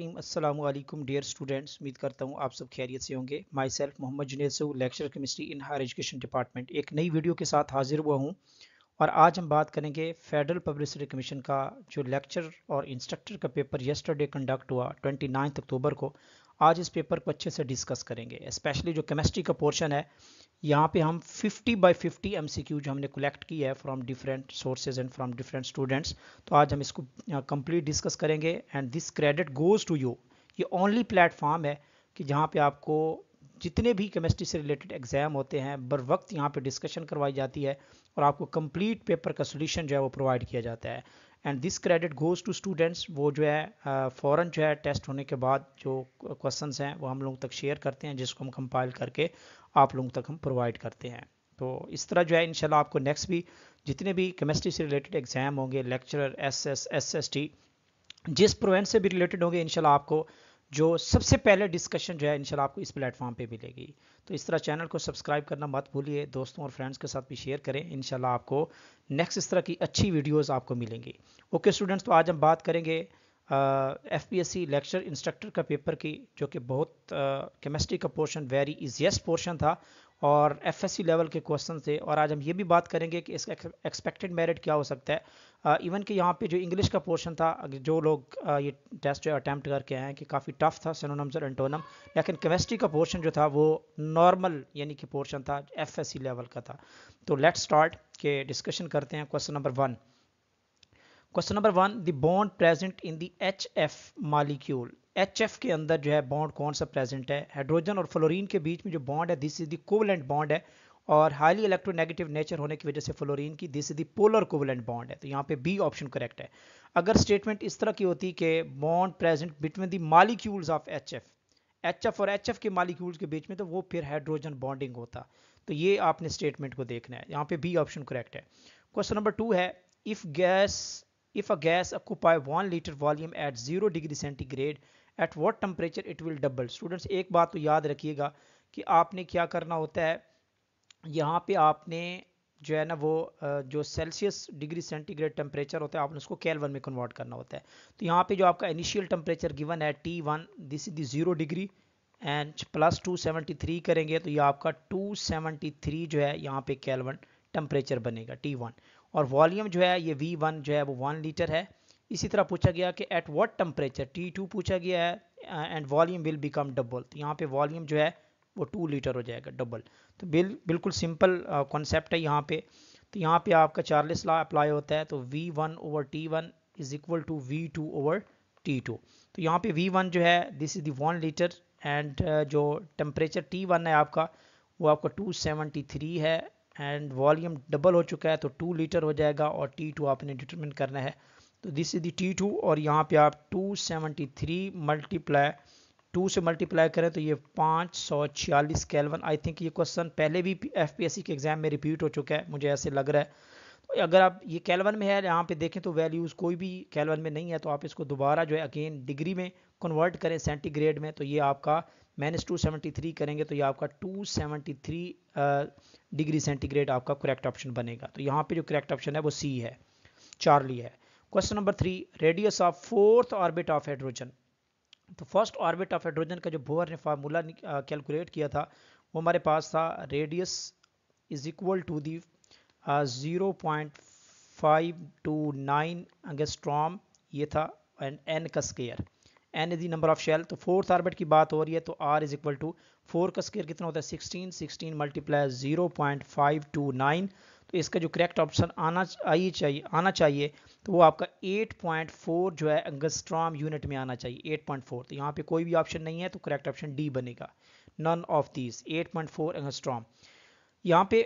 रहीम अस्सलाम dear students उम्मीद करता हूँ आप सब खैरियत से होंगे माई सेल्फ मोहम्मद जुनेद सऊ lecture chemistry in higher education department एक नई वीडियो के साथ हाजिर हुआ हूँ और आज हम बात करेंगे फेडरल पब्लिसिटी कमीशन का जो लेक्चर और इंस्ट्रक्टर का पेपर येस्टरडे कंडक्ट हुआ ट्वेंटी नाइन्थ अक्टूबर को आज इस पेपर को अच्छे से डिस्कस करेंगे स्पेशली जो केमिस्ट्री का पोर्शन है यहाँ पे हम 50 बाई 50 जो हमने कलेक्ट की है from different sources and from different students तो आज हम इसको कंप्लीट डिस्कस करेंगे and this credit goes to you ये ओनली प्लेटफॉर्म है कि जहाँ पे आपको जितने भी केमिस्ट्री से रिलेटेड एग्ज़ाम होते हैं बर वक्त यहाँ पे डिस्कशन करवाई जाती है और आपको कंप्लीट पेपर का सोल्यूशन जो है वो प्रोवाइड किया जाता है and this credit goes to students वो जो है फ़ौरन जो है टेस्ट होने के बाद जो क्वेश्चंस हैं वो हम लोग तक शेयर करते हैं जिसको हम कंपाइल करके आप लोगों तक हम प्रोवाइड करते हैं तो इस तरह जो है इनशाला आपको नेक्स्ट भी जितने भी केमिस्ट्री से रिलेटेड एग्जाम होंगे lecturer S S S S T जिस प्रोवेंस से भी रिलेटेड होंगे इनशाला आपको जो सबसे पहले डिस्कशन जो है इनशाला आपको इस प्लेटफॉर्म पे मिलेगी तो इस तरह चैनल को सब्सक्राइब करना मत भूलिए दोस्तों और फ्रेंड्स के साथ भी शेयर करें इनशाला आपको नेक्स्ट इस तरह की अच्छी वीडियोस आपको मिलेंगी ओके स्टूडेंट्स तो आज हम बात करेंगे F P S C lecture instructor का पेपर की जो कि बहुत केमिस्ट्री uh, का पोर्शन वेरी इजिएस्ट पोर्शन था और एफ एस सी लेवल के क्वेश्चन थे और आज हम ये भी बात करेंगे कि इसका एक्सपेक्टेड मेरिट क्या हो सकता है इवन uh, कि यहाँ पे जो इंग्लिश का पोर्शन था जो लोग uh, ये टेस्ट जो अटैम्प्ट करके आए हैं कि काफ़ी टफ था सिनोनम्स और एंटोनम लेकिन केमिस्ट्री का पोर्शन जो था वो नॉर्मल यानी कि पोर्शन था एफ एस सी लेवल का था तो लेट्स स्टार्ट के डिस्कशन करते हैं question number one question number one the bond present in the H F molecule H F के अंदर जो है बॉन्ड कौन सा प्रेजेंट है हाइड्रोजन और फ्लोरीन के बीच में जो बॉन्ड है this is the covalent bond है और हाईली इलेक्ट्रोनेगेटिव नेचर होने की वजह से फ्लोरीन की this is the polar covalent bond है तो यहाँ पे बी ऑप्शन करेक्ट है अगर स्टेटमेंट इस तरह की होती कि bond present between the molecules of H F H F और एच एफ के मालिक्यूल्स के बीच में तो वो फिर हाइड्रोजन बॉन्डिंग होता तो ये आपने स्टेटमेंट को देखना है यहाँ पे बी ऑप्शन करेक्ट है क्वेश्चन नंबर टू है if gas If a gas occupy 1 liter volume at 0 degree centigrade at what temperature it will double. Students एक बात तो याद रखिएगा कि आपने क्या करना होता है यहाँ पे आपने जो है ना वो जो सेल्सियस डिग्री सेंटीग्रेड टेम्परेचर होता है आपने उसको कैलवन में कन्वर्ट करना होता है तो यहाँ पे जो आपका इनिशियल टेम्परेचर गिवन है T one this is zero degree and plus two seventy three करेंगे तो ये आपका टू सेवेंटी थ्री जो है यहाँ पे कैलवन टेम्परेचर बनेगा टी वन और वॉल्यूम जो है ये वी वन जो है वो वन लीटर है इसी तरह पूछा गया कि at what temperature T two पूछा गया है and volume will become double तो यहाँ पे वॉल्यूम जो है वो टू लीटर हो जाएगा डबल तो बिल बिल्कुल सिंपल कॉन्सेप्ट uh, है यहाँ पे तो यहाँ पे आपका चार्लिस ला अप्लाई होता है तो V one over T one is equal to V two over T two तो यहाँ पे वी वन जो है this is one litre and जो टेम्परेचर टी वन है आपका वो आपका टू सेवेंटी थ्री है एंड वॉल्यूम डबल हो चुका है तो टू लीटर हो जाएगा और टी टू आपने डिटरमिन करना है तो this is the T two और यहाँ पे आप two seventy three multiply two से मल्टीप्लाई करें तो ये पाँच सौ छियालीस कैलवन आई थिंक ये क्वेश्चन पहले भी एफ पी एस सी के एग्जाम में रिपीट हो चुका है मुझे ऐसे लग रहा है तो अगर आप ये कैलवन में है यहाँ पे देखें तो वैल्यूज़ कोई भी कैलवन में नहीं है तो आप इसको दोबारा जो है अगेन डिग्री में कन्वर्ट करें सेंटीग्रेड में तो ये आपका माइनस टू सेवेंटी थ्री करेंगे तो ये आपका two seventy three degree centigrade आपका करेक्ट ऑप्शन बनेगा तो यहाँ पे जो करेक्ट ऑप्शन है वो सी है चार्ली है question number three radius of fourth orbit of hydrogen तो फर्स्ट ऑर्बिट ऑफ हाइड्रोजन का जो बोहर ने फार्मूला कैलकुलेट किया था वो हमारे पास था radius is equal to the zero point five two nine angstrom ये था एंड एन का square N is number of shell तो फोर्थ ऑर्बिट की बात हो रही है तो R is equal to four का स्केयर कितना होता है sixteen sixteen multiply zero point five two nine तो इसका जो करेक्ट ऑप्शन आना आई चाहिए आना चाहिए तो वो आपका 8.4 जो है अंगस्ट्राम यूनिट में आना चाहिए 8.4 तो यहाँ पे कोई भी ऑप्शन नहीं है तो करेक्ट ऑप्शन डी बनेगा none of these 8.4 point angstrom यहाँ पे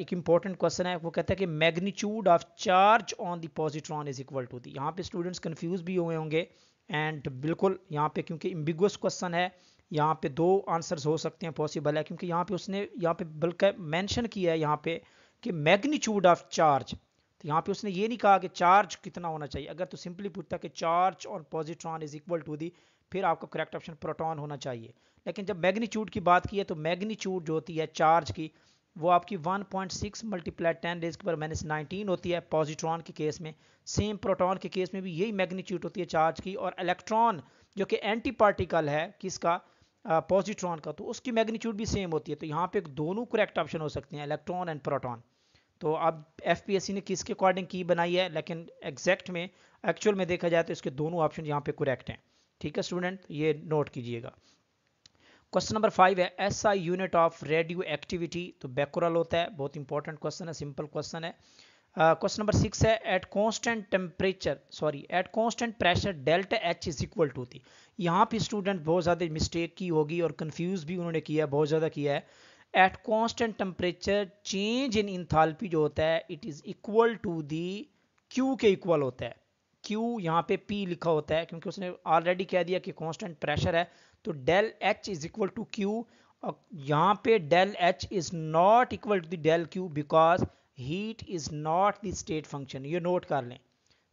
एक इम्पॉर्टेंट क्वेश्चन है वो कहता है कि magnitude of charge on the positron is equal to the यहाँ पे स्टूडेंट्स कंफ्यूज भी हुए होंगे एंड बिल्कुल यहाँ पे क्योंकि इम्बिगस क्वेश्चन है यहाँ पे दो आंसर्स हो सकते हैं पॉसिबल है क्योंकि यहाँ पे उसने यहाँ पे बल्कि मेंशन किया है यहाँ पे कि मैग्नीट्यूड ऑफ चार्ज तो यहाँ पे उसने ये नहीं कहा कि चार्ज कितना होना चाहिए अगर तो सिंपली पूछता कि चार्ज और positron is equal to the फिर आपका करेक्ट ऑप्शन प्रोटॉन होना चाहिए लेकिन जब मैग्नीट्यूड की बात की है तो मैग्नीट्यूड जो होती है चार्ज की वो आपकी 1.6 point six multiply ten raise के पर माइनस नाइनटीन होती है पॉजिट्रॉन के केस में सेम प्रोटॉन के केस में भी यही मैग्नीट्यूट होती है चार्ज की और इलेक्ट्रॉन जो कि एंटी पार्टिकल है किसका पॉजिट्रॉन का तो उसकी मैग्नीट्यूड भी सेम होती है तो यहाँ पे दोनों करेक्ट ऑप्शन हो सकते हैं इलेक्ट्रॉन एंड प्रोटॉन तो अब एफ ने किसके अकॉर्डिंग की बनाई है लेकिन एग्जैक्ट में एक्चुअल में देखा जाए तो इसके दोनों ऑप्शन यहाँ पे करेक्ट हैं ठीक है स्टूडेंट ये नोट कीजिएगा क्वेश्चन नंबर फाइव है SI unit of radioactivity तो बेकोरल होता है बहुत इंपॉर्टेंट क्वेश्चन है सिंपल क्वेश्चन है क्वेश्चन नंबर सिक्स है at constant temperature sorry at constant pressure delta H is equal to the यहाँ पे स्टूडेंट बहुत ज़्यादा मिस्टेक की होगी और कंफ्यूज भी उन्होंने किया बहुत ज़्यादा किया है at constant temperature change in enthalpy जो होता है it is equal to the Q के इक्वल होता है क्यू यहाँ पे पी लिखा होता है क्योंकि उसने ऑलरेडी कह दिया कि कॉन्स्टेंट प्रेशर है तो del H is equal to Q और यहाँ पे del H is not equal to the del Q because heat is not the state function ये नोट कर लें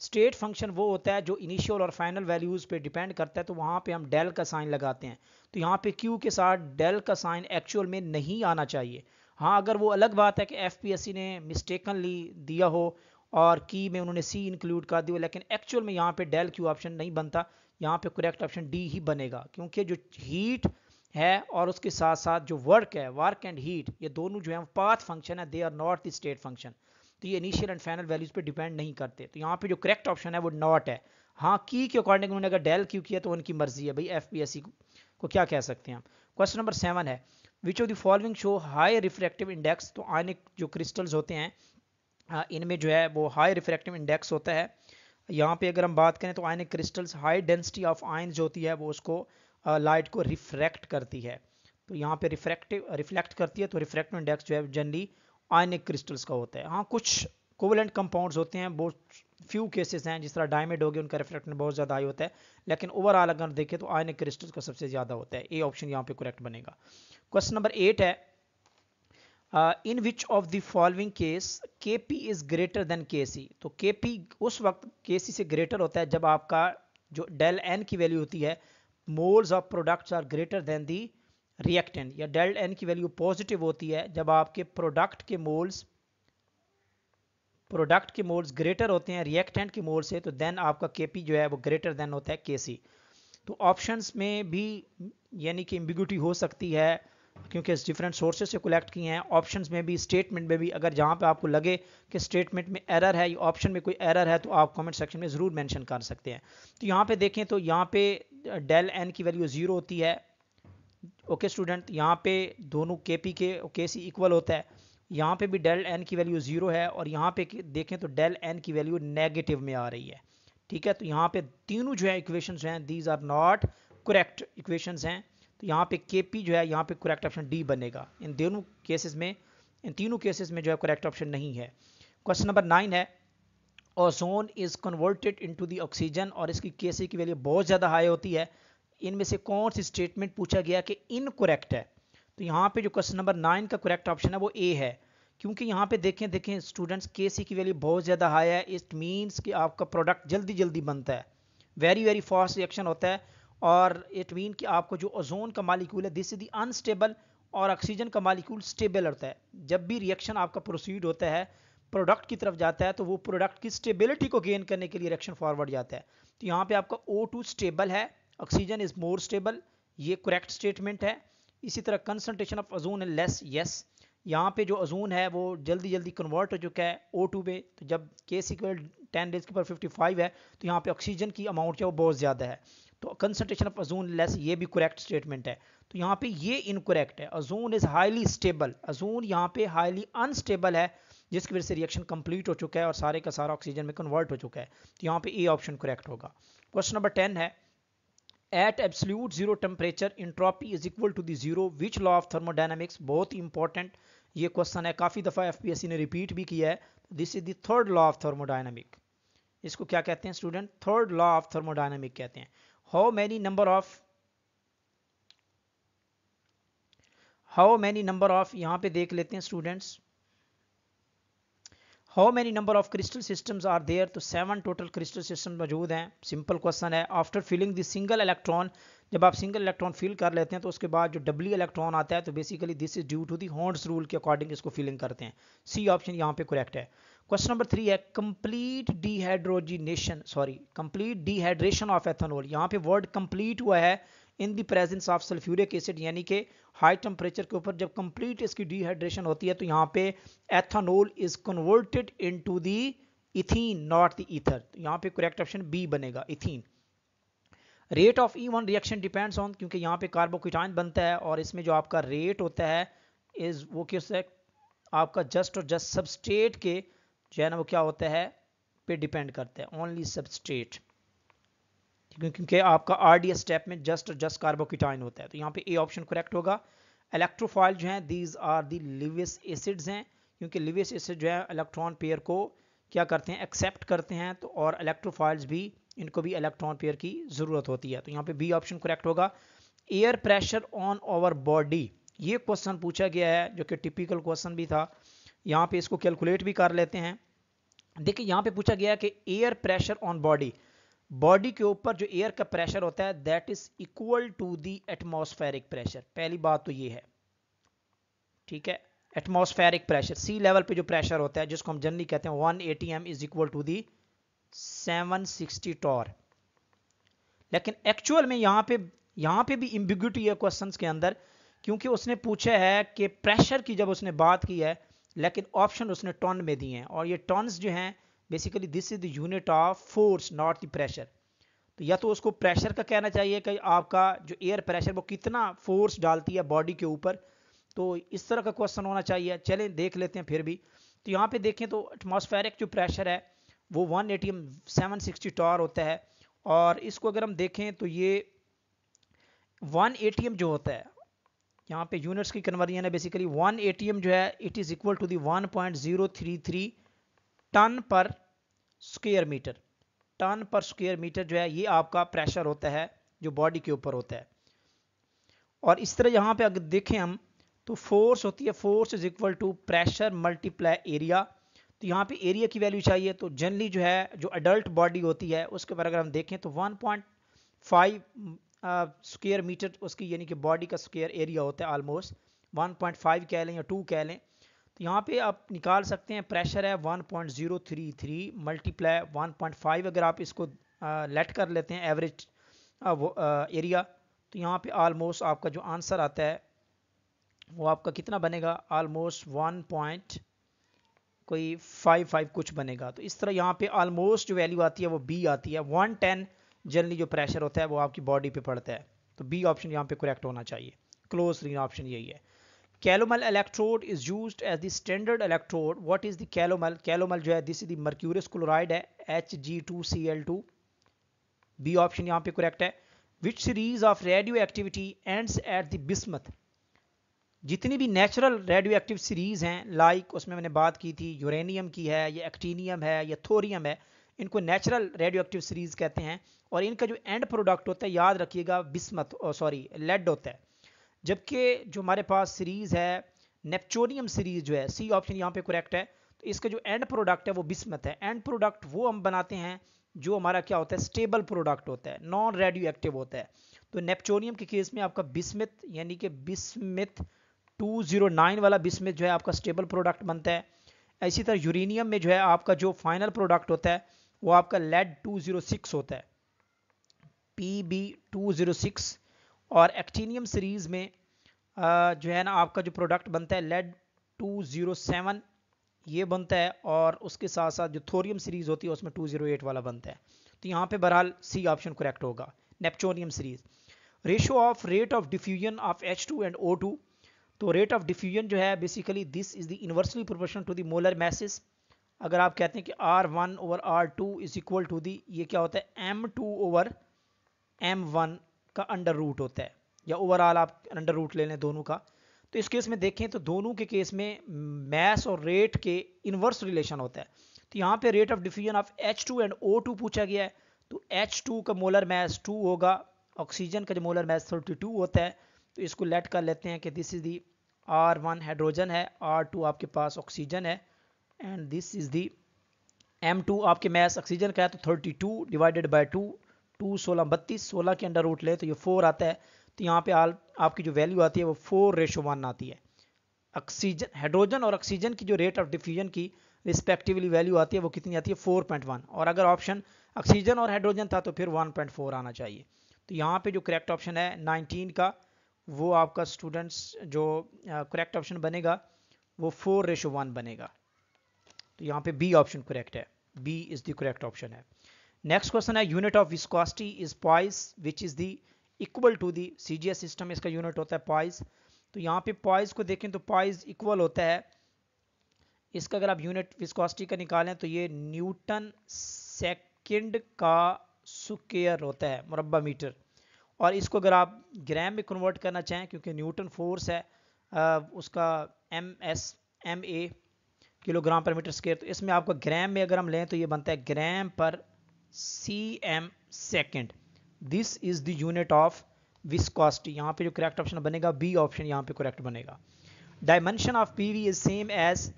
स्टेट फंक्शन वो होता है जो इनिशियल और फाइनल वैल्यूज़ पे डिपेंड करता है तो वहाँ पे हम डेल का साइन लगाते हैं तो यहाँ पे क्यू के साथ डेल का साइन एक्चुअल में नहीं आना चाहिए हाँ अगर वो अलग बात है कि एफ ने मिस्टेकनली दिया हो और की में उन्होंने सी इंक्लूड कर दिया लेकिन एक्चुअल में यहाँ पे डेल क्यू ऑप्शन नहीं बनता यहाँ पे करेक्ट ऑप्शन डी ही बनेगा क्योंकि जो हीट है और उसके साथ साथ जो वर्क है वर्क एंड हीट ये दोनों जो है पाथ फंक्शन है they are not the state function तो ये इनिशियल एंड फाइनल वैल्यूज पे डिपेंड नहीं करते तो यहाँ पे जो करेक्ट ऑप्शन है वो नॉट है हाँ की के अकॉर्डिंग उन्होंने अगर डेल क्यू किया तो उनकी मर्जी है भाई एफ पी एस सी को क्या कह सकते हैं हम क्वेश्चन नंबर सेवन है which of the following show high refractive index तो आयनिक जो क्रिस्टल्स होते हैं हाँ, इनमें जो है वो हाई रिफ्रैक्टिव इंडेक्स होता है यहाँ पे अगर हम बात करें तो ionic crystals high density of ion जो होती है वो उसको लाइट को रिफ्रैक्ट करती है तो यहाँ पे रिफ्रैक्टिव रिफ्लेक्ट करती है तो रिफ्रैक्टिव इंडेक्स जो है जनरली आयनिक क्रिस्टल्स का होता है हाँ कुछ कोवलेंट कंपाउंड्स होते हैं बहुत फ्यू केसेस हैं जिस तरह डायमेड हो गए उनका रिफ्रैक्शन बहुत ज़्यादा हाई होता है लेकिन ओवरऑल अगर देखें तो आयनिक क्रिस्टल्स का सबसे ज़्यादा होता है ए ऑप्शन यहाँ पे करेक्ट बनेगा क्वेश्चन नंबर एट है which of the following case K P is greater than K C तो पी उस वक्त के सी से ग्रेटर होता है जब आपका जो डेल एन की वैल्यू होती है moles of products are greater than the reactant या डेल एन की वैल्यू पॉजिटिव होती है जब आपके प्रोडक्ट के मोल्स प्रोडक्ट के मोल्स ग्रेटर होते हैं रिएक्टेंट के मोल से तो देन आपका के पी जो है वो ग्रेटर देन होता है के सी तो ऑप्शंस में भी यानी कि एम्बिगुटी हो सकती है क्योंकि डिफरेंट सोर्सेज से कलेक्ट किए हैं ऑप्शन में भी स्टेटमेंट में भी अगर जहाँ पर आपको लगे कि स्टेटमेंट में एरर है या ऑप्शन में कोई एरर है तो आप कॉमेंट सेक्शन में ज़रूर मैंशन कर सकते हैं तो यहाँ पे देखें तो यहाँ पे डेल एन की वैल्यू ज़ीरो होती है ओके स्टूडेंट यहाँ पे दोनों के पी के के सी इक्वल होता है यहाँ पे भी डेल एन की वैल्यू ज़ीरो है और यहाँ पे देखें तो डेल एन की वैल्यू नेगेटिव में आ रही है ठीक है तो यहाँ पे तीनों जो है इक्वेशंस हैं these are not correct equations हैं तो यहाँ पे के पी जो है यहाँ पे करेक्ट ऑप्शन डी बनेगा इन दोनों केसेस में इन तीनों केसेस में जो है करेक्ट ऑप्शन नहीं है क्वेश्चन नंबर नाइन है ozone is converted into the oxygen और इसकी सी की वैल्यू बहुत ज़्यादा हाई होती है इनमें से कौन सी स्टेटमेंट पूछा गया कि इनकोरेक्ट है तो यहाँ पे जो क्वेश्चन नंबर नाइन का करेक्ट ऑप्शन है वो ए है क्योंकि यहाँ पे देखें देखें स्टूडेंट्स के सी की वैल्यू बहुत ज़्यादा हाई है इट मीन्स कि आपका प्रोडक्ट जल्दी जल्दी बनता है वेरी वेरी फास्ट रिएक्शन होता है और इट मीन कि आपको जो ओजोन का मालिक्यूल है दिस इज दी अनस्टेबल और ऑक्सीजन का मालिक्यूल स्टेबल रहता है जब भी रिएक्शन आपका प्रोसीड होता है प्रोडक्ट की तरफ जाता है तो वो प्रोडक्ट की स्टेबिलिटी को गेन करने के लिए रिएक्शन फॉरवर्ड जाता है तो यहाँ पे आपका O2 स्टेबल है ऑक्सीजन इज मोर स्टेबल ये करेक्ट स्टेटमेंट है इसी तरह कंसनट्रेशन ऑफ ओजोन है लेस येस यहाँ पे जो ओजोन है वो जल्दी जल्दी कन्वर्ट हो चुका है ओ टू पे तो जब के सिक्वल टेन डेज के ऊपर फिफ्टी फाइव है तो यहाँ पे ऑक्सीजन की अमाउंट जो है वो बहुत ज़्यादा है तो कंसंट्रेशन ऑफ अजून लेस ये भी करेक्ट स्टेटमेंट है तो यहाँ पे ये इनकोरेक्ट है अजून इज़ हाईली स्टेबल अजून यहाँ पे हाईली अनस्टेबल है जिसकी वजह से रिएक्शन कंप्लीट हो चुका है और सारे का सारा ऑक्सीजन में कन्वर्ट हो चुका है तो यहाँ पे ए ऑप्शन करेक्ट होगा क्वेश्चन नंबर टेन है at absolute zero temperature entropy is equal to zero zero which law of thermodynamics बहुत इंपॉर्टेंट ये क्वेश्चन है काफ़ी दफ़ा एफ ने रिपीट भी किया है this is third law of thermodynamic इसको क्या कहते हैं student third law of thermodynamic कहते हैं how many number of how many number of यहां पे देख लेते हैं students how many number of crystal system are there तो सेवन टोटल क्रिस्टल सिस्टम मौजूद हैं सिंपल क्वेश्चन है after filling the single electron जब आप सिंगल इलेक्ट्रॉन फिल कर लेते हैं तो उसके बाद जो डब्ल्यू इलेक्ट्रॉन आता है तो basically this is due to the Hund's rule के अकॉर्डिंग इसको फिलिंग करते हैं सी ऑप्शन यहाँ पे करेक्ट है क्वेश्चन नंबर थ्री है complete dehydrogenation sorry complete dehydration of ethanol यहाँ पे वर्ड कंप्लीट हुआ है in the presence of sulphuric acid यानी कि हाई टेम्परेचर के ऊपर जब कंप्लीट इसकी डिहाइड्रेशन होती है तो यहाँ पे ethanol is converted in to ethene not the ether तो यहाँ पे करेक्ट ऑप्शन बी बनेगा ethene rate of E one reaction depends on क्योंकि यहाँ पे कार्बोकिटाइन बनता है और इसमें जो आपका रेट होता है इज वो क्या आपका जस्ट और जस्ट सबस्टेट के जो है ना वो क्या होता है पे डिपेंड करता है ओनली सबस्ट्रेट क्योंकि आपका आर स्टेप में जस्ट जस्ट कार्बोकिटाइन होता है तो यहाँ पे ए ऑप्शन करेक्ट होगा इलेक्ट्रोफाइल जो है these are the Lewis acids हैं क्योंकि लिवियस एसिड जो है इलेक्ट्रॉन पेयर को क्या करते हैं एक्सेप्ट करते हैं तो और इलेक्ट्रोफाइल्स भी इनको भी इलेक्ट्रॉन पेयर की ज़रूरत होती है तो यहाँ पे बी ऑप्शन करेक्ट होगा air pressure on our body ये क्वेश्चन पूछा गया है जो कि टिपिकल क्वेश्चन भी था यहाँ पे इसको कैलकुलेट भी कर लेते हैं देखिए यहाँ पे पूछा गया कि air pressure on body body के ऊपर जो एयर का प्रेशर होता है that is equal to the atmospheric pressure पहली बात तो ये है ठीक है एटमॉस्फेरिक प्रेशर सी लेवल पे जो प्रेशर होता है जिसको हम जनरली कहते हैं one ATM is equal to the 760 torr लेकिन एक्चुअल में यहाँ पे यहाँ पे भी इम्बिग्यूटी है क्वेश्चन के अंदर क्योंकि उसने पूछा है कि प्रेशर की जब उसने बात की है लेकिन ऑप्शन उसने टन में दिए हैं और ये टन्स जो हैं basically this is the unit of force not the pressure तो या तो उसको प्रेशर का कहना चाहिए कि आपका जो एयर प्रेशर वो कितना फोर्स डालती है बॉडी के ऊपर तो इस तरह का क्वेश्चन होना चाहिए चलें देख लेते हैं फिर भी तो यहाँ पे देखें तो एटमॉस्फेरिक जो प्रेशर है वो one A T M seven sixty torr होता है और इसको अगर हम देखें तो ये वन ए जो होता है यहाँ पे यूनिट्स की कन्वर्जन है बेसिकली वन ए जो है it is equal to the one point zero three three ton per square meter ton per square meter जो है ये आपका प्रेशर होता है जो बॉडी के ऊपर होता है और इस तरह यहाँ पे अगर देखें हम तो फोर्स होती है force is equal to pressure multiply area तो यहाँ पे एरिया की वैल्यू चाहिए तो जनरली जो है जो अडल्ट बॉडी होती है उसके ऊपर अगर हम देखें तो वन स्क्वेयर मीटर उसकी यानी कि बॉडी का स्क्वेयर एरिया होता है आलमोस्ट 1.5 कह लें या 2 कह लें तो यहाँ पे आप निकाल सकते हैं प्रेशर है 1.033 मल्टीप्लाई वन अगर आप इसको लेट कर लेते हैं एवरेज एरिया तो यहाँ पे आलमोस्ट आपका जो आंसर आता है वो आपका कितना बनेगा आलमोस्ट वन पॉइंट कोई फाइव फाइव कुछ बनेगा तो इस तरह यहाँ पे आलमोस्ट जो वैल्यू आती है वो बी आती है वन टेन जनरली जो प्रेशर होता है वो आपकी बॉडी पे पड़ता है तो बी ऑप्शन यहाँ पे करेक्ट होना चाहिए क्लोज रीन ऑप्शन यही है calomel electrode is use as the standard electrode what is the calomel calomel जो है this is the mercurous chloride है H G two C L two B option यहाँ पे करेक्ट है which series of radioactivity and at the bismuth जितनी भी natural radioactive series हैं like उसमें मैंने बात की थी यूरेनियम की है या एक्टीनियम है या थोरियम है इनको नेचुरल रेडियो एक्टिव सीरीज कहते हैं और इनका जो एंड प्रोडक्ट होता है याद रखिएगा बिस्मत सॉरी लेड होता है जबकि जो हमारे पास सीरीज है नेपचोनियम सीरीज जो है सी ऑप्शन यहाँ पे करेक्ट है तो इसका जो एंड प्रोडक्ट है वो बिस्मत है एंड प्रोडक्ट वो हम बनाते हैं जो हमारा क्या होता है स्टेबल प्रोडक्ट होता है नॉन रेडियो एक्टिव होता है तो नेपचोनियम के केस में आपका बिस्मित यानी कि बिस्मित 209 वाला बिस्मित जो है आपका स्टेबल प्रोडक्ट बनता है इसी तरह यूरेनियम में जो है आपका जो फाइनल प्रोडक्ट होता है वो आपका लेड 206 होता है पी बी टू और एक्टीनियम सीरीज़ में जो है ना आपका जो प्रोडक्ट बनता है लेड 207 ये बनता है और उसके साथ साथ जो थोरियम सीरीज़ होती है उसमें 208 वाला बनता है तो यहाँ पे बहरहाल सी ऑप्शन करेक्ट होगा neptunium series ratio of rate of diffusion of H two and O two तो रेट ऑफ डिफ्यूजन जो है basically this is the inversely proportion to the molar masses अगर आप कहते हैं कि R one over R two is equal to the ये क्या होता है M two over M one का अंडर रूट होता है या ओवरऑल आप अंडर रूट ले लें दोनों का तो इस केस में देखें तो दोनों के केस में मैस और रेट के इनवर्स रिलेशन होता है तो यहाँ पे rate of diffusion of H two and O two पूछा गया है तो एच टू का मोलर मैस टू होगा ऑक्सीजन का जो मोलर मैस थर्टी टू होता है तो इसको लेट कर लेते हैं कि this is the R one hydrogen है आर टू आपके पास ऑक्सीजन है and this is the M two आपके मैस ऑक्सीजन का है तो thirty two divided by two two सोलह बत्तीस सोलह के अंडर रूट ले तो ये फोर आता है तो यहाँ पे आल आपकी जो वैल्यू आती है वो फोर रेशो वन आती है ऑक्सीजन हाइड्रोजन और ऑक्सीजन की जो रेट ऑफ डिफ्यूजन की रिस्पेक्टिवली वैल्यू आती है वो कितनी आती है फोर पॉइंट वन और अगर ऑप्शन ऑक्सीजन और हाइड्रोजन था तो फिर वन पॉइंट फोर आना चाहिए तो यहाँ पे जो करेक्ट ऑप्शन है नाइनटीन का वो आपका स्टूडेंट्स जो करेक्ट uh, ऑप्शन बनेगा वो फोर रेशो वन बनेगा तो यहाँ पे बी ऑप्शन करेक्ट है B is the correct option है नेक्स्ट क्वेश्चन है unit of viscosity is poise which is the equal to the C system इसका यूनिट होता है पॉइस तो यहाँ पे पॉइस को देखें तो पॉइस इक्वल होता है इसका अगर आप यूनिट विस्कॉसिटी का निकालें तो ये न्यूटन सेकंड का सुकेयर होता है मुरबा मीटर और इसको अगर आप ग्राम में कन्वर्ट करना चाहें क्योंकि न्यूटन फोर्स है आ, उसका M S M A kilogram per meter square तो इसमें आपको ग्राम में अगर हम लें तो ये बनता है gram per C M second this is the unit of viscosity यहाँ पे जो करेक्ट ऑप्शन बनेगा बी ऑप्शन यहाँ पे करेक्ट बनेगा dimension of P V is same as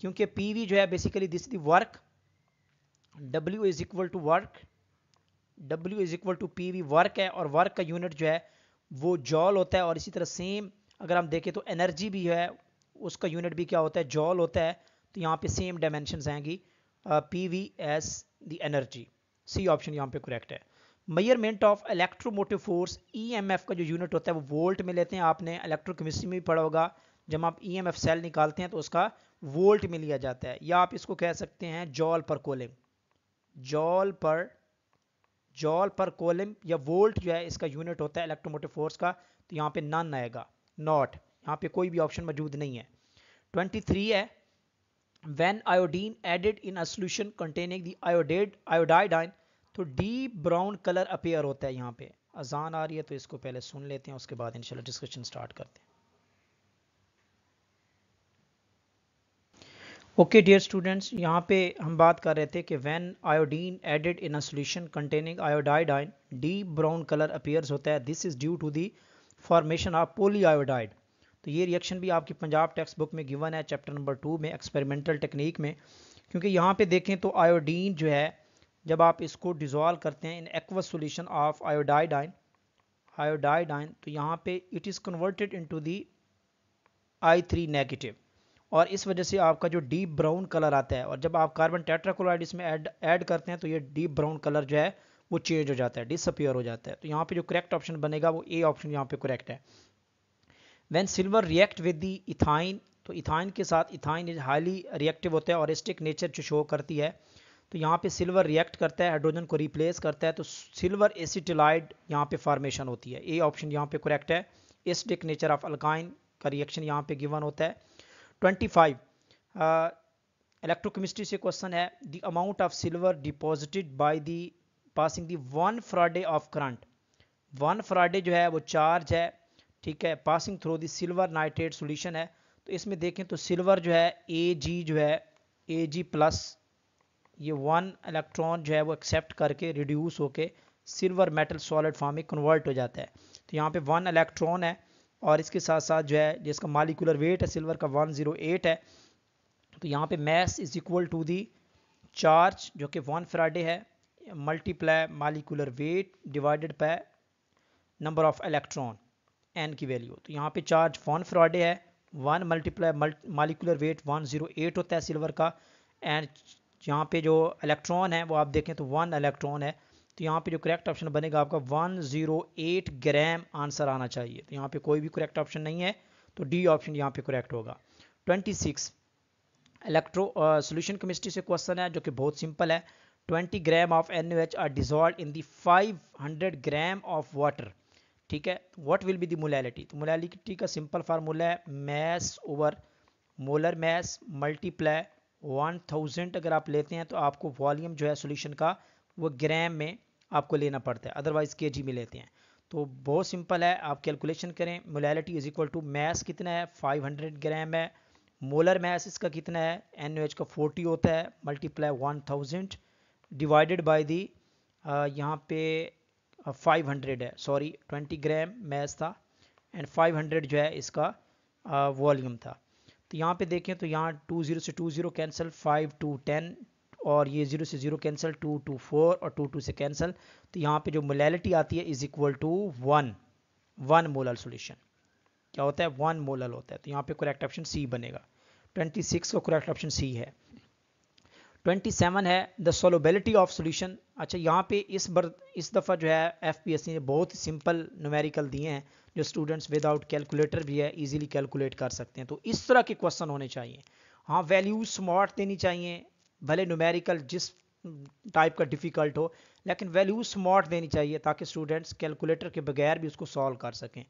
क्योंकि पी वी जो है basically this the work W is equal to work W is equal to P V work है और वर्क का यूनिट जो है वो जॉल होता है और इसी तरह सेम अगर हम देखें तो एनर्जी भी है उसका यूनिट भी क्या होता है जॉल होता है तो यहाँ पे सेम डायमेंशन आएंगी P V as the energy C option यहाँ पे करेक्ट है measurement of electromotive force F का जो यूनिट होता है वो वोल्ट में लेते हैं आपने इलेक्ट्रोकेमिस्ट्री में भी पढ़ा होगा जब आप एफ e सेल निकालते हैं तो उसका वोल्ट में लिया जाता है या आप इसको कह सकते हैं जॉल पर कोलिम जॉल पर जॉल पर कोलिम या वोल्ट जो है इसका यूनिट होता है इलेक्ट्रोमोटिव फोर्स का तो यहाँ पे नन आएगा नॉट यहाँ पे कोई भी ऑप्शन मौजूद नहीं है 23 है when iodine added in a solution containing the iodide iodidine तो डीप ब्राउन कलर अपेयर होता है यहाँ पे अजान आ रही है तो इसको पहले सुन लेते हैं उसके बाद इंशाल्लाह डिस्कशन स्टार्ट करते हैं ओके डियर स्टूडेंट्स यहाँ पे हम बात कर रहे थे कि when iodine added in a solution containing iodide ion deep brown colour appear होता है this is due to the formation of poly iodide तो ये रिएक्शन भी आपकी पंजाब टेक्स्ट बुक में गिवन है चैप्टर नंबर टू में एक्सपेरिमेंटल टेक्निक में क्योंकि यहाँ पे देखें तो आयोडीन जो है जब आप इसको डिजॉल्व करते हैं in aqueous solution of iodide ion iodide ion तो यहाँ पे it is converted into the I three negative और इस वजह से आपका जो डीप ब्राउन कलर आता है और जब आप कार्बन टेट्राक्लोराइड इसमें ऐड करते हैं तो ये डीप ब्राउन कलर जो है वो चेंज हो जाता है डिसअपियर हो जाता है तो यहाँ पे जो करेक्ट ऑप्शन बनेगा वो ए ऑप्शन यहाँ पे करेक्ट है when silver react with the ethyne तो इथाइन के साथ इथाइन इज हाईली रिएक्टिव होता है और एस्टिक नेचर जो शो करती है तो यहाँ पे सिल्वर रिएक्ट करता है हाइड्रोजन को रिप्लेस करता है तो सिल्वर एसिटिलाइड यहाँ पे फॉर्मेशन होती है ए ऑप्शन यहाँ पे करेक्ट है एस्टिक नेचर ऑफ अल्काइन का रिएक्शन यहाँ पे गिवन होता है 25 फाइव इलेक्ट्रोकेमिस्ट्री से क्वेश्चन है the amount of silver deposited by the passing the one faraday of current one faraday जो है वो चार्ज है ठीक है passing through the silver nitrate solution है तो इसमें देखें तो सिल्वर जो है ए जी जो है ए जी प्लस ये वन इलेक्ट्रॉन जो है वो एक्सेप्ट करके रिड्यूस होके सिल्वर मेटल सॉलिड फॉर्म में कन्वर्ट हो जाता है तो यहाँ पे वन इलेक्ट्रॉन है और इसके साथ साथ जो है जिसका मालिकुलर वेट है सिल्वर का 108 है तो यहाँ पे mass is equal to the charge जो कि वन फ्राइडे है multiply molecular weight divided by number of electron N की वैल्यू तो यहाँ पे चार्ज वन फ्रॉडे है one multiply molecular weight one zero eight होता है सिल्वर का एंड यहाँ पे जो इलेक्ट्रॉन है वो आप देखें तो वन इलेक्ट्रॉन है तो यहाँ पे जो करेक्ट ऑप्शन बनेगा आपका one zero eight gram answer आना चाहिए तो यहाँ पे कोई भी करेक्ट ऑप्शन नहीं है तो डी ऑप्शन यहाँ पे करेक्ट होगा twenty six electro solution chemistry से क्वेश्चन है जो कि बहुत सिंपल है 20 gram of NaOH are dissolved in five hundred gram of water ठीक है what will be the molality तो मोलैलिटी तो का सिंपल फार्मूला है mass over molar mass multiply one thousand अगर आप लेते हैं तो आपको वॉल्यूम जो है सोल्यूशन का वो ग्राम में आपको लेना पड़ता है अदरवाइज के में लेते हैं तो बहुत सिंपल है आप कैलकुलेशन करें molality is equal to mass कितना है 500 ग्राम है मोलर मैस इसका कितना है एन का 40 होता है मल्टीप्लाई 1000 डिवाइडेड बाय दी यहाँ पे फाइव हंड्रेड है सॉरी ट्वेंटी ग्राम मैस था एंड फाइव हंड्रेड जो है इसका वॉल्यूम था तो यहाँ पे देखें तो यहाँ टू ज़ीरो से two zero cancel five two ten और ये ज़ीरो से zero cancel two two four और टू टू से कैंसिल तो यहाँ पे जो मोलैलिटी आती है is equal to one one molal solution क्या होता है वन मोलल होता है तो यहाँ पे करेक्ट ऑप्शन सी बनेगा ट्वेंटी सिक्स का करेक्ट ऑप्शन सी है 27 है द सोलोबिलिटी ऑफ सोल्यूशन अच्छा यहाँ पे इस बर इस दफ़ा जो है एफ पी एस ने बहुत सिंपल नुमेरिकल दिए हैं जो स्टूडेंट्स विदाउट कैलकुलेटर भी है इजीली कैलकुलेट कर सकते हैं तो इस तरह के क्वेश्चन होने चाहिए हाँ वैल्यू स्मार्ट देनी चाहिए भले नुमेरिकल जिस टाइप का डिफ़िकल्ट हो लेकिन वैल्यू स्मार्ट देनी चाहिए ताकि स्टूडेंट्स कैलकुलेटर के बगैर भी उसको सॉल्व कर सकें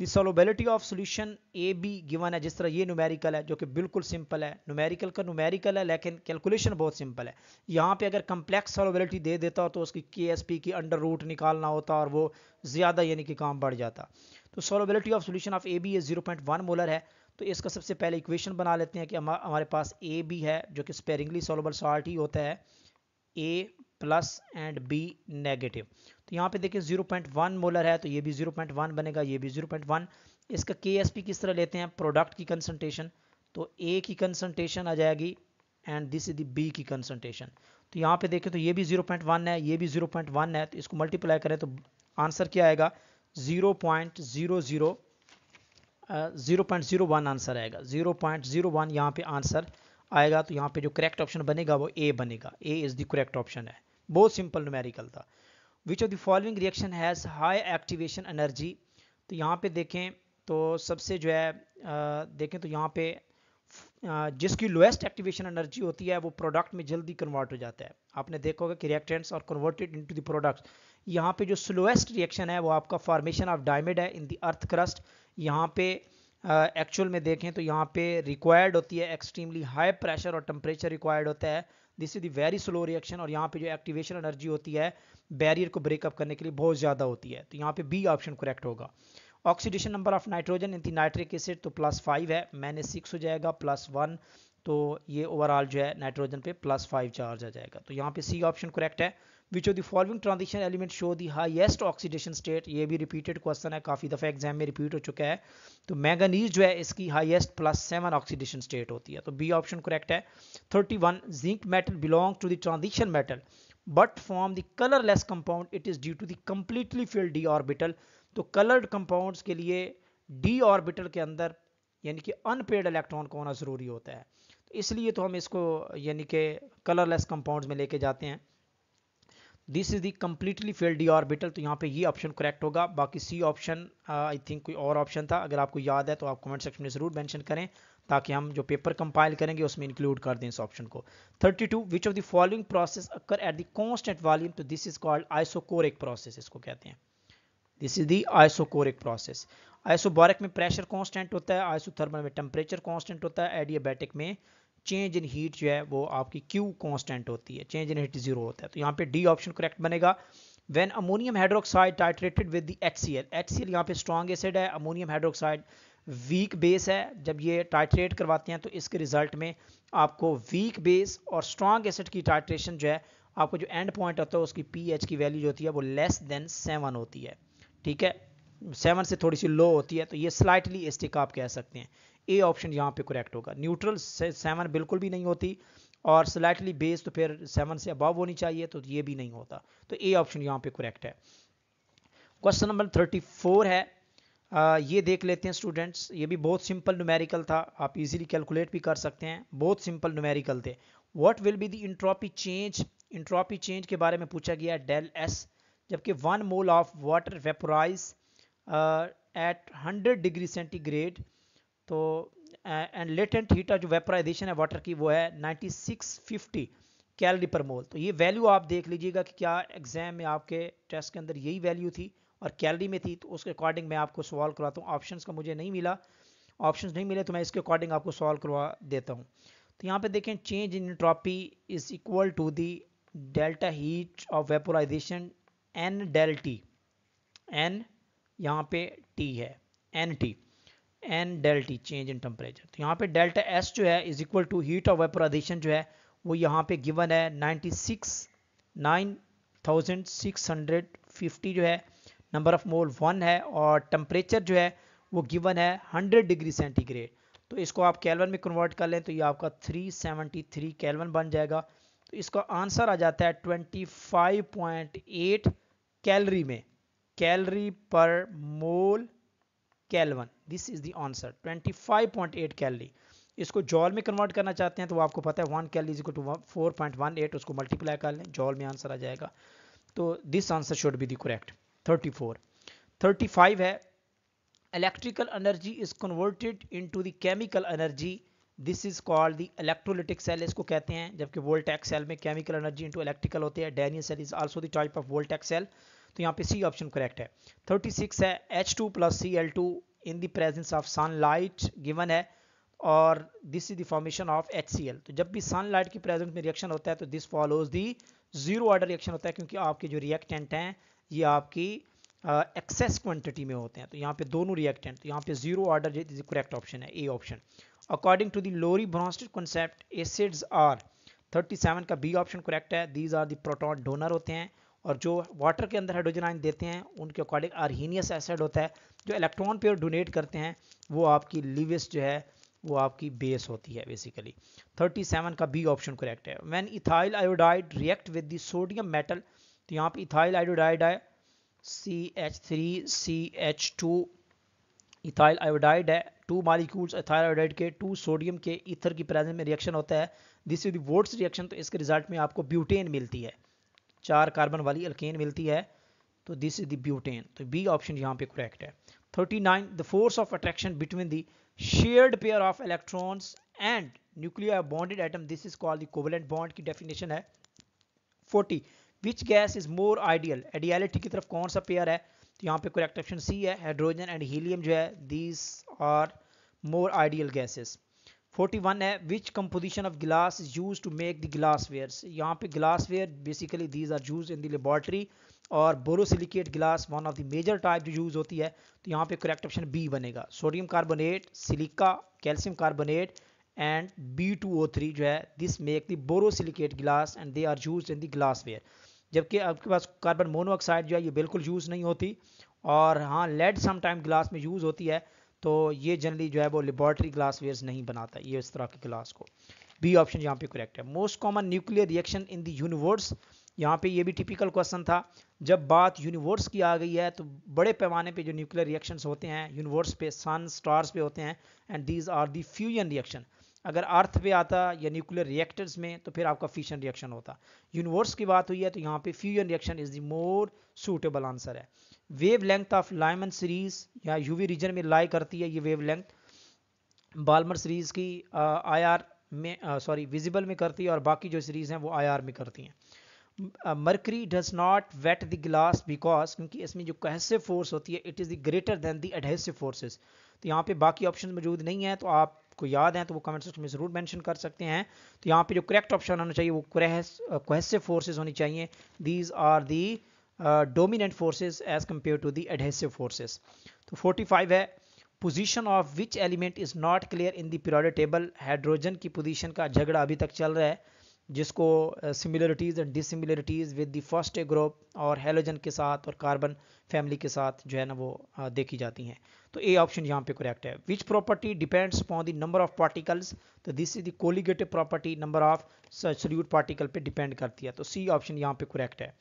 solubility solubility of solution A B given है जिस तरह ये न्यूमेरिकल है जो कि बिल्कुल सिंपल है न्यूमेरिकल का न्यूमेरिकल है लेकिन कैलकुलेशन बहुत सिंपल है यहाँ पे अगर कम्प्लेक्स सोलोबिलिटी दे देता हो तो उसकी के एस पी की अंडर रूट निकालना होता और वो ज़्यादा यानी कि काम बढ़ जाता तो solubility of solution of A B ये जीरो पॉइंट वन मोलर है तो इसका सबसे पहले इक्वेशन बना लेते हैं कि हमारे पास ए बी है जो कि स्पेरिंगली सोलोबल सॉल्ट ही होता है A plus and B negative तो यहाँ पे देखिए 0.1 मोलर है तो ये भी 0.1 बनेगा ये भी 0.1 इसका के किस तरह लेते हैं प्रोडक्ट की कंसनट्रेशन तो ए की कंसनट्रेशन आ जाएगी and this is the B की कंसनट्रेशन तो यहाँ पे देखें तो ये भी 0.1 है ये भी 0.1 है तो इसको मल्टीप्लाई करें तो आंसर क्या आएगा 0.00 वन आंसर आएगा 0.01 यहाँ पे आंसर आएगा तो यहाँ पे जो करेक्ट ऑप्शन बनेगा वो ए बनेगा A is the correct option है बहुत सिंपल न्यूमेरिकल था which of the following reaction has high activation energy तो यहाँ पे देखें तो सबसे जो है देखें तो यहाँ पे जिसकी लोएस्ट एक्टिवेशन एनर्जी होती है वो प्रोडक्ट में जल्दी कन्वर्ट हो जाता है आपने देखा कि रिएक्टेंट्स और कन्वर्टेड टू द प्रोडक्ट यहाँ पे जो स्लोएस्ट रिएक्शन है वो आपका फॉर्मेशन ऑफ डायमंड है इन द अर्थ क्रस्ट यहाँ पे एक्चुअल में देखें तो यहाँ पे रिक्वायर्ड होती है एक्सट्रीमली हाई प्रेशर और टेम्परेचर रिक्वायर्ड होता है this is the very slow reaction और यहाँ पे जो एक्टिवेशन एनर्जी होती है बैरियर को ब्रेकअप करने के लिए बहुत ज़्यादा होती है तो यहाँ पे बी ऑप्शन करेक्ट होगा oxidation number of nitrogen in nitric acid तो प्लस फाइव है मैंने सिक्स हो जाएगा प्लस वन तो ये ओवरऑल जो है नाइट्रोजन पे प्लस फाइव चार्ज आ जाएगा तो यहाँ पे सी ऑप्शन करेक्ट है which of the following transition element show the highest oxidation state ये भी रिपीटेड क्वेश्चन है काफ़ी दफ़ा एग्जाम में रिपीट हो चुका है तो मैंगनीज जो है इसकी highest plus seven oxidation state होती है तो बी ऑप्शन करेक्ट है thirty one zinc metal belong to the transition metal but form the colourless compound it is due to the completely filled D orbital तो coloured compounds के लिए D orbital के अंदर यानी कि अनपेड इलेक्ट्रॉन को होना ज़रूरी होता है तो इसलिए तो हम इसको यानी कि कलरलेस कंपाउंड्स में लेके जाते हैं this is the completely filled D orbital तो यहाँ पे ये ऑप्शन करेक्ट होगा बाकी सी ऑप्शन आई थिंक कोई और ऑप्शन था अगर आपको याद है तो आप कमेंट सेक्शन में ज़रूर मेंशन करें ताकि हम जो पेपर कंपाइल करेंगे उसमें इंक्लूड कर दें इस ऑप्शन को 32 which of the following process occur at the constant volume तो this is called isochoric process इसको कहते हैं this is the isochoric process isobaric में प्रेशर कॉन्स्टेंट होता है आइसोथर्मल में टेम्परेचर कॉन्स्टेंट होता है एडियाबैटिक में चेंज इन हीट जो है वो आपकी क्यू कॉन्स्टेंट होती है चेंज इन हीट जीरो होता है तो यहाँ पे डी ऑप्शन करेक्ट बनेगा when ammonium hydroxide titrated with the C L यहाँ पे स्ट्रॉन्ग एसिड है अमोनियम हाइड्रोक्साइड वीक बेस है जब ये टाइट्रेट करवाते हैं तो इसके रिजल्ट में आपको वीक बेस और स्ट्रॉन्ग एसिड की टाइट्रेशन जो है आपको जो एंड पॉइंट होता है उसकी एच की वैल्यू जो होती है वो लेस देन सेवन होती है ठीक है सेवन से थोड़ी सी लो होती है तो ये स्लाइटली एस्टिक आप कह सकते हैं ए ऑप्शन यहाँ पे करेक्ट होगा न्यूट्रल सेवन बिल्कुल भी नहीं होती और स्लाइटली बेस तो फिर सेवन से अबव होनी चाहिए तो ये भी नहीं होता तो ए ऑप्शन यहाँ पे करेक्ट है क्वेश्चन नंबर थर्टी फोर है आ, ये देख लेते हैं स्टूडेंट्स ये भी बहुत सिंपल न्यूमेरिकल था आप इजीली कैलकुलेट भी कर सकते हैं बहुत सिंपल न्यूमेरिकल थे what will be the entropy change entropy change के बारे में पूछा गया डेल एस जबकि one mole of water vaporize at hundred degree centigrade तो एंड लेटेंट हीट जो वेपराइजेशन है वाटर की वो है 9650 कैलोरी पर मोल तो ये वैल्यू आप देख लीजिएगा कि क्या एग्जाम में आपके टेस्ट के अंदर यही वैल्यू थी और कैलोरी में थी तो उसके अकॉर्डिंग मैं आपको सॉल्व करवाता हूँ ऑप्शंस का मुझे नहीं मिला ऑप्शंस नहीं मिले तो मैं इसके अकॉर्डिंग आपको सॉल्व करवा देता हूँ तो यहाँ पे देखें change entropy is equal to the delta heat of vaporization N del T N यहाँ पे टी है N T N delta change in temperature तो यहाँ पे डेल्टा एस जो है is equal to heat of vaporization जो है वो यहाँ पे गिवन है 96 9650 जो है नंबर ऑफ मोल वन है और टेम्परेचर जो है वो गिवन है 100 डिग्री सेंटीग्रेड तो इसको आप कैलवन में कन्वर्ट कर लें तो ये आपका 373 कैलवन बन जाएगा तो इसका आंसर आ जाता है 25.8 कैलरी में calorie per mole kelvin this is the answer 25.8 calorie इसको जॉल में कन्वर्ट करना चाहते हैं तो आपको पता है one calorie is equal to four point one eight उसको मल्टीप्लाई कर लें जॉल में आंसर आ जाएगा तो this answer should be the correct thirty four thirty five है electrical energy is converted into the chemical energy this is called the electrolytic cell इसको कहते हैं जबकि वोल्टेक सेल में केमिकल एनर्जी इंटू इलेक्ट्रिकल होते हैं Daniell cell is also the type of voltaic cell तो यहाँ पे सी ऑप्शन करेक्ट है 36 है H2 two plus C L two in the presence of sunlight given है और this is the formation of H तो जब भी सनलाइट की प्रेजेंस में रिएक्शन होता है तो this follows the zero order reaction होता है क्योंकि आपके जो रिएक्टेंट हैं ये आपकी एक्सेस uh, क्वांटिटी में होते हैं तो यहाँ पे दोनों रिएक्टेंट तो यहाँ पे जीरो ऑर्डर करेक्ट ऑप्शन है A option according to the Lowry Bronsted concept acids are 37 का बी ऑप्शन करेक्ट है these are the proton donor होते हैं और जो वाटर के अंदर हाइड्रोजन आयन देते हैं उनके अकॉर्डिंग आरहीनियस एसिड होता है जो इलेक्ट्रॉन पेयर डोनेट करते हैं वो आपकी लिविस जो है वो आपकी बेस होती है बेसिकली 37 का बी ऑप्शन करेक्ट है when ethyl iodide react with the sodium metal तो यहाँ पे इथाइल आयोडाइड है C H three C H two ethyl iodide है टू मालिक्यूल्स इथाइल आयोडाइड के टू सोडियम के इथर की प्रेजेंस में रिएक्शन होता है दिस इज वोट्स रिएक्शन तो इसके रिजल्ट में आपको ब्यूटेन मिलती है चार कार्बन वाली अल्केन मिलती है तो दिस इज द ब्यूटेन तो बी ऑप्शन यहाँ पे करेक्ट है 39 the force of attraction between the shared pair of electrons and nuclear bonded atom this is called the covalent bond की डेफिनेशन है 40 which gas is more ideal ideality की तरफ कौन सा पेयर है तो यहाँ पे करेक्ट ऑप्शन सी है हाइड्रोजन एंड हीलियम जो है these are more ideal gases forty one है which composition of glass is use to make the glass wares यहाँ पे glass ware basically these are use in the और borosilicate glass one of the major type जो use होती है तो यहाँ पे करेक्ट ऑप्शन बी बनेगा sodium carbonate silica calcium carbonate and B two O three जो है this make the borosilicate glass and they are use in the glass ware जबकि आपके पास कार्बन मोनोऑक्साइड जो है ये बिल्कुल यूज़ नहीं होती और हाँ लेड समाइम गिलास में यूज़ होती है तो ये जनरली जो है वो लेबॉरटरी ग्लासवेयर नहीं बनाता ये इस तरह के ग्लास को बी ऑप्शन यहाँ पे करेक्ट है most common nuclear reaction in the universe यहाँ पे ये भी टिपिकल क्वेश्चन था जब बात यूनिवर्स की आ गई है तो बड़े पैमाने पे जो न्यूक्लियर रिएक्शंस होते हैं यूनिवर्स पे सन स्टार्स पे होते हैं and these are the fusion reaction अगर अर्थ पे आता या न्यूक्लियर रिएक्टर्स में तो फिर आपका फ्यूशन रिएक्शन होता यूनिवर्स की बात हुई है तो यहाँ पे fusion reaction is the more suitable answer है wavelength of Lyman series या यूवी रीजन में लाई करती है ये वेव लेंथ बालमर सीरीज की आई आर में सॉरी विजिबल में करती है और बाकी जो सीरीज हैं वो आई आर में करती हैं mercury does not wet the glass because क्योंकि इसमें जो कहसिव फोर्स होती है it is the greater than the adhesive forces तो यहाँ पे बाकी ऑप्शन मौजूद नहीं है तो आप को याद है तो वो कमेंट सेक्शन में ज़रूर मेंशन कर सकते हैं तो यहाँ पे जो करेक्ट ऑप्शन होना चाहिए वो क्वेसिव फोर्सेज होनी चाहिए these are the dominant forces as compare to the adhesive forces तो 45 है position of which element is not clear in the period table hydrogen की पोजीशन का झगड़ा अभी तक चल रहा है जिसको similarities and dissimilarities with the first group और हेलोजन के साथ और कार्बन फैमिली के साथ जो है ना वो uh, देखी जाती हैं तो ए ऑप्शन यहाँ पे करेक्ट है which property depends upon the number of particles तो this is the colligative property number of solute particle पे डिपेंड करती है तो सी ऑप्शन यहाँ पे करेक्ट है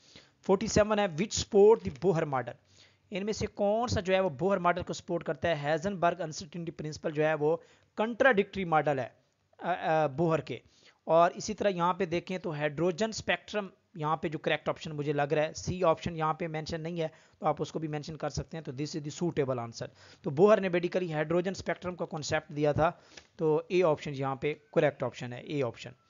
फोर्टी सेवन है which support the Bohr model इनमें से कौन सा जो है वो बोहर मॉडल को सपोर्ट करता है हैजनबर्ग अनसर्टिनिटी प्रिंसिपल जो है वो कंट्राडिक्ट्री मॉडल है बोहर के और इसी तरह यहाँ पे देखें तो हाइड्रोजन स्पेक्ट्रम यहाँ पे जो करेक्ट ऑप्शन मुझे लग रहा है सी ऑप्शन यहाँ पे मेंशन नहीं है तो आप उसको भी मेंशन कर सकते हैं तो this is the suitable answer तो बोहर ने बेडिकली हाइड्रोजन स्पेक्ट्रम का कॉन्सेप्ट दिया था तो ए ऑप्शन यहाँ पे करेक्ट ऑप्शन है A option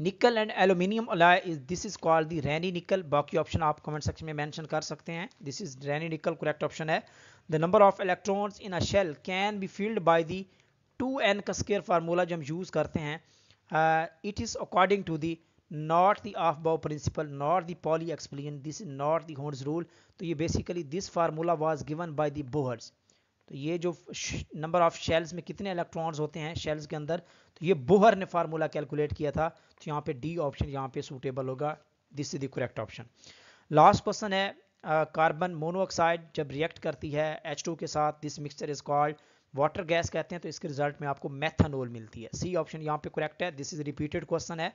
nickel and aluminium alloy is this is called the Raney nickel बाकी ऑप्शन आप कमेंट सेक्शन में मेंशन कर सकते हैं this is Raney nickel correct option है the number of electrons in a shell can be filled by the 2n N का square formula जो हम यूज़ करते हैं it is according to the not the Aufbau principle not the Pauli explain this is not the Hund's rule तो ये basically this formula was given by the Bohr's तो ये जो number of shells में कितने electrons होते हैं shells के अंदर तो ये बोहर ने फार्मूला कैलकुलेट किया था तो यहाँ पे डी ऑप्शन यहाँ पे सूटेबल होगा this is the correct option last question है कार्बन uh, मोनोऑक्साइड जब रिएक्ट करती है टू के साथ this mixture is called water gas कहते हैं तो इसके रिजल्ट में आपको मैथानोल मिलती है सी ऑप्शन यहाँ पे करेक्ट है दिस इज रिपीटेड क्वेश्चन है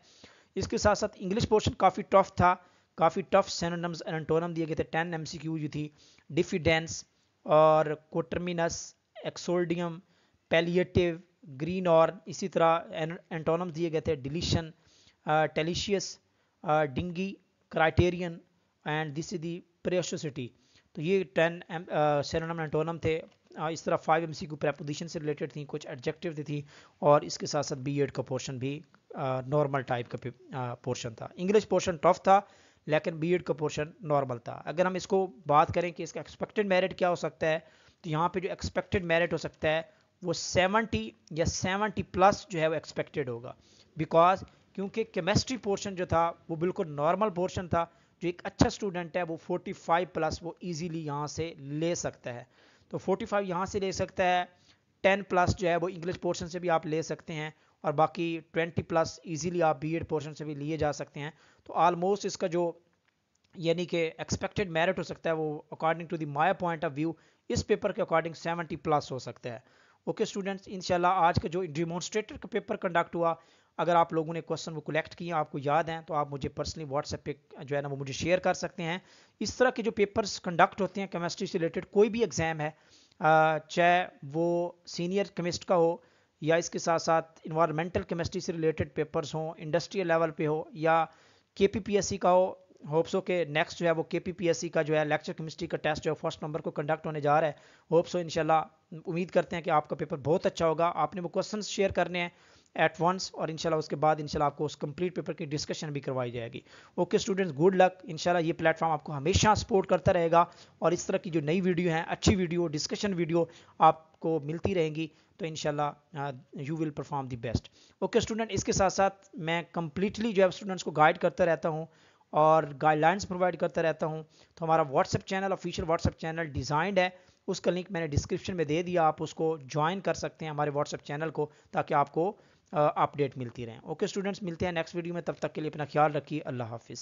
इसके साथ साथ इंग्लिश पोर्शन काफ़ी टफ था काफ़ी टफ सेनोनम्स एंटोनम दिए गए थे टेन एम थी डिफिडेंस और कोटरमिनस एक्सोल्डियम पेलिएटिव ग्रीन और इसी तरह एंटोनम दिए गए थे deletion delicious dinghy criterion and this is the priority तो ये टेन सेरोनम एंटोनम थे आ, इस तरह फाइव एम सी को प्रेपोजिशन से रिलेटेड थी कुछ एडजेक्टिव थी और इसके साथ साथ बी एड का पोर्शन भी नॉर्मल टाइप का पोर्शन था इंग्लिश पोर्शन टफ था लेकिन बी का पोर्शन नॉर्मल था अगर हम इसको बात करें कि इसका एक्सपेक्टेड मेरिट क्या हो सकता है तो यहाँ पे जो एक्सपेक्टेड मेरिट हो सकता है वो 70 या 70 प्लस जो है वो एक्सपेक्टेड होगा बिकॉज क्योंकि केमिस्ट्री पोर्शन जो था वो बिल्कुल नॉर्मल पोर्शन था जो एक अच्छा स्टूडेंट है वो 45 प्लस वो इजीली यहाँ से ले सकता है तो 45 यहाँ से ले सकता है 10 प्लस जो है वो इंग्लिश पोर्शन से भी आप ले सकते हैं और बाकी ट्वेंटी प्लस इजीली आप बीएड पोर्शन से भी लिए जा सकते हैं तो आलमोस्ट इसका जो यानी कि एक्सपेक्टेड मेरिट हो सकता है वो according to the my point of view इस पेपर के अकॉर्डिंग 70 प्लस हो सकता है ओके स्टूडेंट्स इनशाला आज का जो डिमॉन्स्ट्रेटर का पेपर कंडक्ट हुआ अगर आप लोगों ने क्वेश्चन वो कलेक्ट किए आपको याद हैं तो आप मुझे पर्सनली व्हाट्सएप पे जो है ना वो मुझे शेयर कर सकते हैं इस तरह के जो पेपर्स कंडक्ट होते हैं केमिस्ट्री से रिलेटेड कोई भी एग्ज़ाम है चाहे वो सीनियर केमिस्ट का हो या इसके साथ साथ इन्वायरमेंटल केमिस्ट्री से रिलेटेड पेपर्स हों इंडस्ट्रियल लेवल पे हो या के का हो होप्सो के नेक्स्ट जो है वो के का जो है लेक्चर केमिस्ट्री का टेस्ट जो है फर्स्ट नंबर को कंडक्ट होने जा रहा है होप्सो इनशाला उम्मीद करते हैं कि आपका पेपर बहुत अच्छा होगा आपने वो क्वेश्चन शेयर करने हैं एट वंस और इनशाला उसके बाद इनशाला आपको उस कंप्लीट पेपर की डिस्कशन भी करवाई जाएगी ओके स्टूडेंट्स गुड लक इनशाला ये प्लेटफॉर्म आपको हमेशा सपोर्ट करता रहेगा और इस तरह की जो नई वीडियो हैं अच्छी वीडियो डिस्कशन वीडियो आपको मिलती रहेंगी तो in you will perform the best okay student इसके साथ साथ मैं कम्प्लीटली जो है स्टूडेंट्स को गाइड करता रहता हूँ और गाइडलाइंस प्रोवाइड करता रहता हूँ तो हमारा WhatsApp channel official WhatsApp channel designed है उसका लिंक मैंने डिस्क्रिप्शन में दे दिया आप उसको ज्वाइन कर सकते हैं हमारे व्हाट्सएप चैनल को ताकि आपको अपडेट मिलती रहे ओके स्टूडेंट्स मिलते हैं नेक्स्ट वीडियो में तब तक के लिए अपना ख्याल रखिए अल्लाह हाफिज़